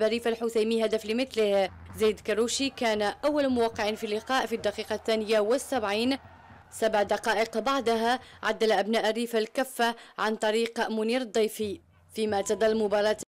بريف الحسيمي هدف لمثله زيد كروشي كان أول موقع في اللقاء في الدقيقة الثانية والسبعين سبع دقائق بعدها عدل أبناء ريف الكفة عن طريق منير الضيفي فيما تدى المباراة